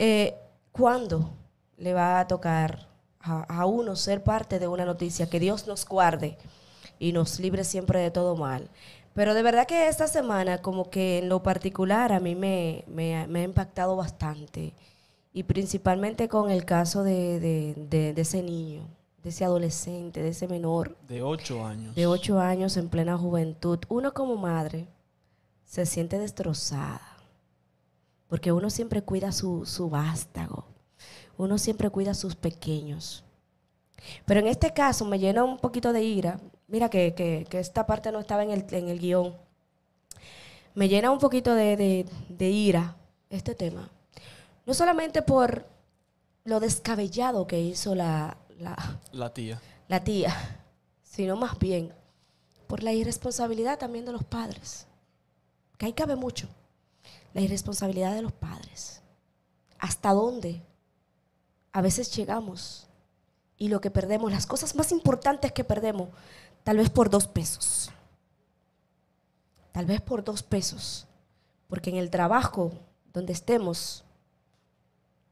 Eh, ¿cuándo le va a tocar a, uno ser parte de una noticia? Que Dios nos guarde y nos libre siempre de todo mal. Pero de verdad que esta semana, como que en lo particular, a mí me, me, ha impactado bastante. Y principalmente con el caso de, de ese niño de ese adolescente, de ese menor. De ocho años. De ocho años en plena juventud. Uno como madre se siente destrozada porque uno siempre cuida su, su vástago, uno siempre cuida sus pequeños. Pero en este caso me llena un poquito de ira, mira que, que, esta parte no estaba en el, en el, guión, me llena un poquito de, ira este tema, no solamente por lo descabellado que hizo la, la, la, tía. La tía, sino más bien por la irresponsabilidad también de los padres. Que ahí cabe mucho la irresponsabilidad de los padres. ¿Hasta dónde? A veces llegamos y lo que perdemos, las cosas más importantes que perdemos, tal vez por dos pesos. Tal vez por dos pesos. Porque en el trabajo donde estemos,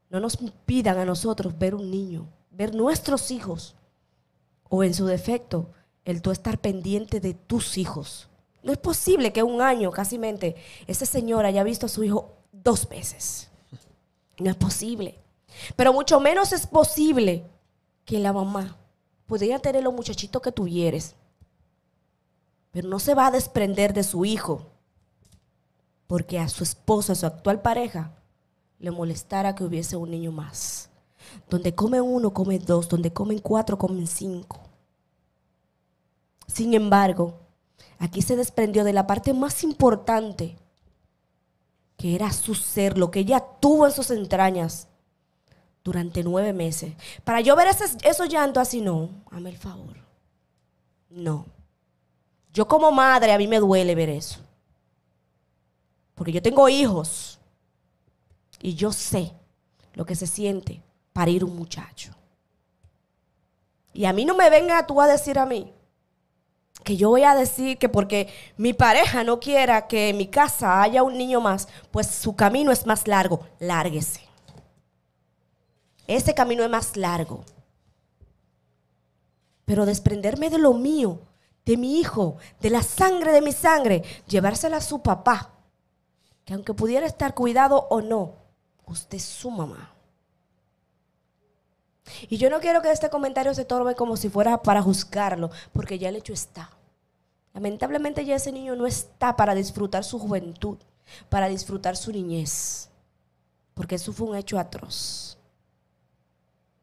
no nos pidan a nosotros ver un niño, ver nuestros hijos, o en su defecto, el tú estar pendiente de tus hijos. No es posible que un año, casi mente, ese señor haya visto a su hijo dos veces. No es posible. Pero mucho menos es posible que la mamá pudiera tener los muchachitos que tuvieres, pero no se va a desprender de su hijo porque a su esposa, a su actual pareja, le molestara que hubiese un niño más. Donde come uno, come dos, donde comen cuatro, comen cinco. Sin embargo, Aquí se desprendió de la parte más importante, que era su ser, lo que ella tuvo en sus entrañas durante nueve meses. Para yo ver esos, llantos así, no, hazme el favor. No. Yo como madre, a mí me duele ver eso. Porque yo tengo hijos y yo sé lo que se siente parir un muchacho. Y a mí no me venga tú a decir a mí que yo voy a decir que porque mi pareja no quiera que en mi casa haya un niño más, pues su camino es más largo. Lárguese. Ese camino es más largo. Pero desprenderme de lo mío, de mi hijo, de la sangre de mi sangre, llevársela a su papá, que aunque pudiera estar cuidado o no, usted es su mamá. Y yo no quiero que este comentario se torme como si fuera para juzgarlo, porque ya el hecho está. Lamentablemente ya ese niño no está para disfrutar su juventud, para disfrutar su niñez, porque eso fue un hecho atroz.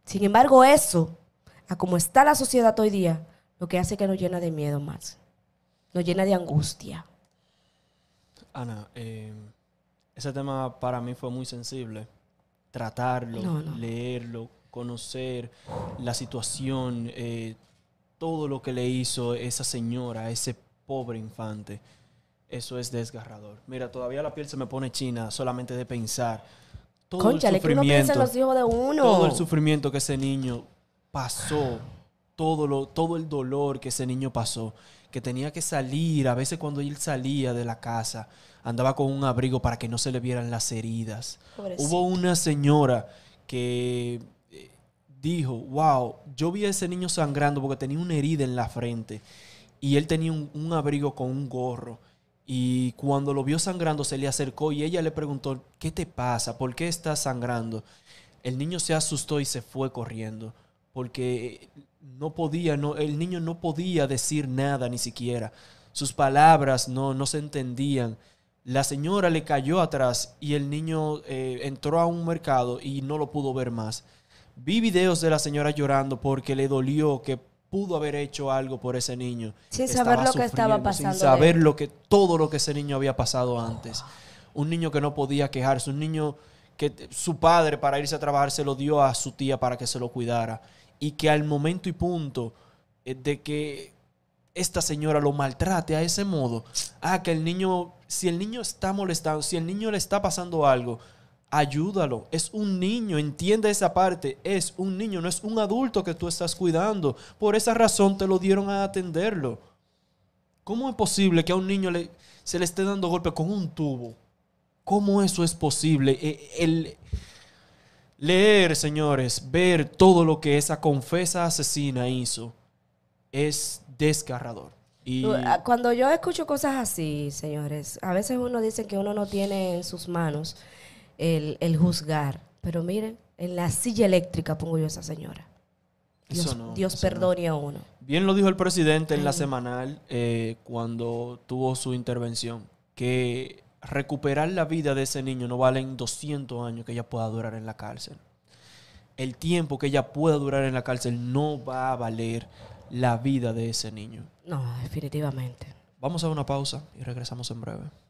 Sin embargo, eso, a como está la sociedad hoy día, lo que hace que nos llena de miedo más, nos llena de angustia. Ana, em, ese tema para mí fue muy sensible. Tratarlo, leerlo, conocer la situación, eh, todo lo que le hizo esa señora, ese pobre infante. Eso es desgarrador. Mira, todavía la piel se me pone china solamente de pensar todo el sufrimiento. Que los hijos de uno. Todo el sufrimiento que ese niño pasó, todo, lo, todo el dolor que ese niño pasó, que tenía que salir, a veces cuando él salía de la casa, andaba con un abrigo para que no se le vieran las heridas. Hubo una señora que eh, dijo, wow, yo vi a ese niño sangrando porque tenía una herida en la frente y él tenía un, abrigo con un gorro. Y cuando lo vio sangrando, se le acercó y ella le preguntó, ¿qué te pasa? ¿Por qué estás sangrando? El niño se asustó y se fue corriendo, porque eh, no podía, no, el niño no podía decir nada ni siquiera. Sus palabras no, se entendían. La señora le cayó atrás y el niño eh, entró a un mercado y no lo pudo ver más. Vi videos de la señora llorando porque le dolió que pudo haber hecho algo por ese niño. Sin saber lo que estaba pasando. Sin saber lo que, todo lo que ese niño había pasado antes. Un niño que no podía quejarse, un niño que su padre para irse a trabajar se lo dio a su tía para que se lo cuidara. Y que al momento y punto eh, de que esta señora lo maltrate a ese modo. Ah, que el niño, si el niño está molestado, si el niño le está pasando algo, ayúdalo. Es un niño, entiende esa parte. Es un niño, no es un adulto que tú estás cuidando. Por esa razón te lo dieron a atenderlo. ¿Cómo es posible que a un niño se le esté dando golpe con un tubo? ¿Cómo eso es posible? E, leer, señores, ver todo lo que esa confesa asesina hizo es desgarrador. Y... Ah, cuando yo escucho cosas así, señores, a veces uno dice que uno no tiene en sus manos el, juzgar. Pero miren, en la silla eléctrica pongo yo a esa señora. Dios, no, Dios perdone a uno. Bien lo dijo el presidente en la semanal eh, cuando tuvo su intervención, que recuperar la vida de ese niño no valen 200 años que ella pueda durar en la cárcel. El tiempo que ella pueda durar en la cárcel no va a valer la vida de ese niño. No, definitivamente. Vamos a una pausa y regresamos en breve.